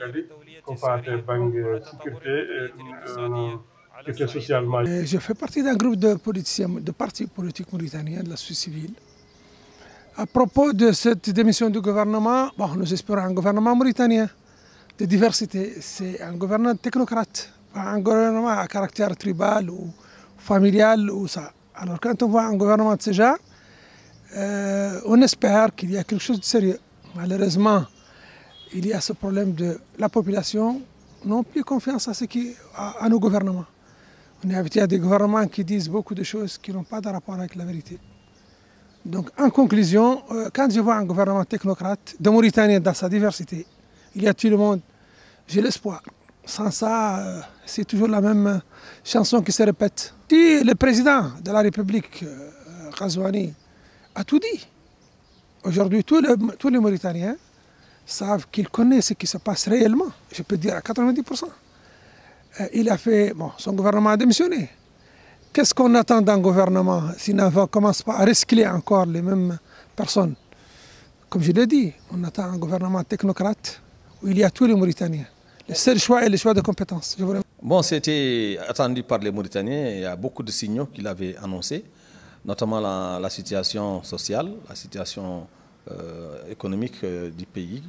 Euh, euh, euh, je fais partie d'un groupe de politiciens de partis politiques mauritaniens de la société civile à propos de cette démission du gouvernement bon nous espérons un gouvernement mauritanien de diversité c'est un gouvernement technocrate pas un gouvernement à caractère tribal ou familial ou ça alors quand on voit un gouvernement de ce genre on espère qu'il y a quelque chose de sérieux malheureusement il y a ce problème de la population n'ont plus confiance à, ce qui, à, nos gouvernements. On est habitué à des gouvernements qui disent beaucoup de choses qui n'ont pas de rapport avec la vérité. Donc en conclusion, euh, quand je vois un gouvernement technocrate de Mauritanie dans sa diversité, il y a tout le monde, j'ai l'espoir. Sans ça, euh, c'est toujours la même euh, chanson qui se répète. Si le président de la République, euh, a tout dit, aujourd'hui tous tous les Mauritaniens savent qu'il connaît ce qui se passe réellement, je peux dire à 90%. Euh, il a fait, bon, son gouvernement a démissionné. Qu'est-ce qu'on attend d'un gouvernement s'il ne commence pas à risquer encore les mêmes personnes Comme je l'ai dit, on attend un gouvernement technocrate où il y a tous les Mauritaniens. Le seul choix est le choix de compétences. bon, c'était attendu par les Mauritaniens. Il y a beaucoup de signaux qu'il avait annoncés, notamment la situation sociale, la situation euh, économique euh, du pays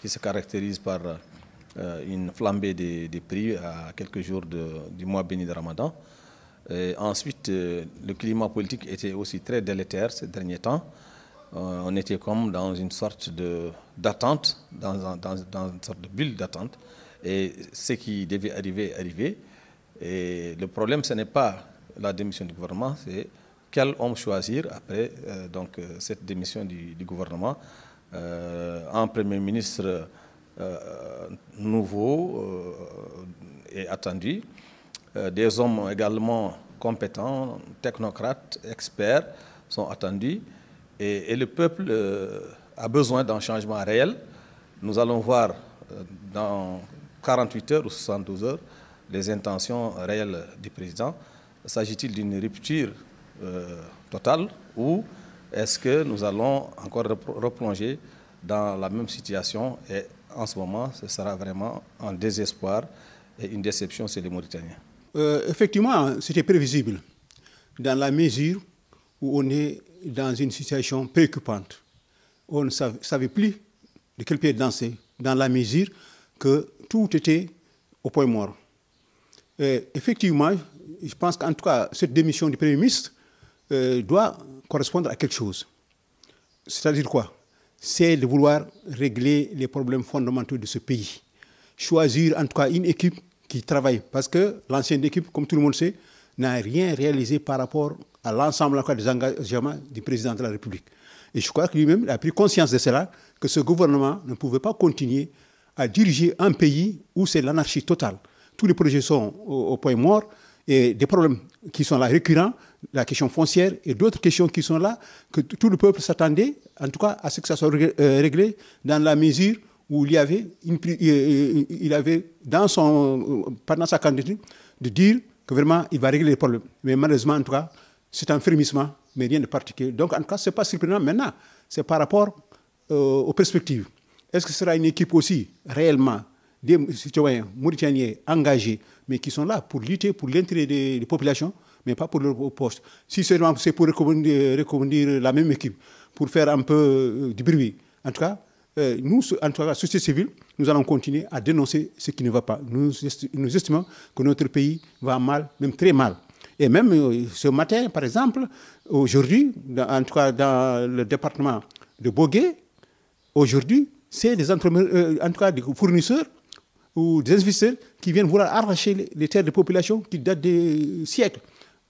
qui se caractérise par euh, une flambée des, prix à quelques jours du mois béni de Ramadan. Et ensuite, le climat politique était aussi très délétère ces derniers temps. on était comme dans une sorte d'attente, dans, dans, une sorte de bulle d'attente. Et ce qui devait arriver, arrivait. Et le problème, ce n'est pas la démission du gouvernement, c'est quel homme choisir après euh, donc, euh, cette démission du, gouvernement euh, Un Premier ministre nouveau est attendu, des hommes également compétents, technocrates, experts sont attendus et le peuple a besoin d'un changement réel. Nous allons voir dans 48 heures ou 72 heures les intentions réelles du président. S'agit-il d'une rupture euh, totale ou est-ce que nous allons encore replonger dans la même situation et en ce moment, ce sera vraiment un désespoir et une déception chez les Mauritaniens. Euh, effectivement, c'était prévisible dans la mesure où on est dans une situation préoccupante. On ne savait, plus de quel pied danser dans la mesure que tout était au point mort. effectivement, je pense qu'en tout cas, cette démission du Premier ministre euh, doit correspondre à quelque chose. C'est-à-dire quoi C'est de vouloir régler les problèmes fondamentaux de ce pays. Choisir en tout cas une équipe qui travaille. Parce que l'ancienne équipe, comme tout le monde sait, n'a rien réalisé par rapport à l'ensemble des engagements du président de la République. Et je crois que lui-même a pris conscience de cela, que ce gouvernement ne pouvait pas continuer à diriger un pays où c'est l'anarchie totale. Tous les projets sont au, au point mort et des problèmes qui sont là récurrents la question foncière et d'autres questions qui sont là, que tout le peuple s'attendait, en tout cas, à ce que ça soit euh, réglé dans la mesure où il y avait, euh, euh, il avait dans son, pendant sa candidature, de dire que vraiment, il va régler les problèmes. Mais malheureusement, en tout cas, c'est un fermissement, mais rien de particulier. Donc, en tout cas, ce n'est pas surprenant maintenant. C'est par rapport aux perspectives. Est-ce que ce sera une équipe aussi, réellement, des citoyens mauritaniens engagés, mais qui sont là pour lutter pour l'intérêt des populations mais pas pour leur poste. Si seulement c'est pour recommander la même équipe, pour faire un peu euh, du bruit. En tout cas, euh, nous, en tout cas, société civile, nous allons continuer à dénoncer ce qui ne va pas. Nous, estimons que notre pays va mal, même très mal. Et même euh, ce matin, par exemple, aujourd'hui, en tout cas dans le département de Bogué, aujourd'hui, c'est des des fournisseurs ou des investisseurs qui viennent vouloir arracher les terres de population qui datent des siècles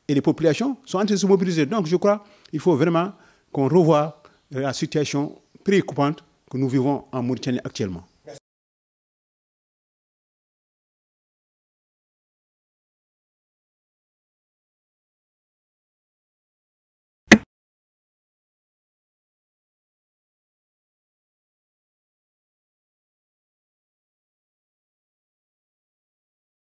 et les populations sont en train de se mobiliser. Donc je crois qu'il faut vraiment qu'on revoie la situation préoccupante que nous vivons en Mauritanie actuellement.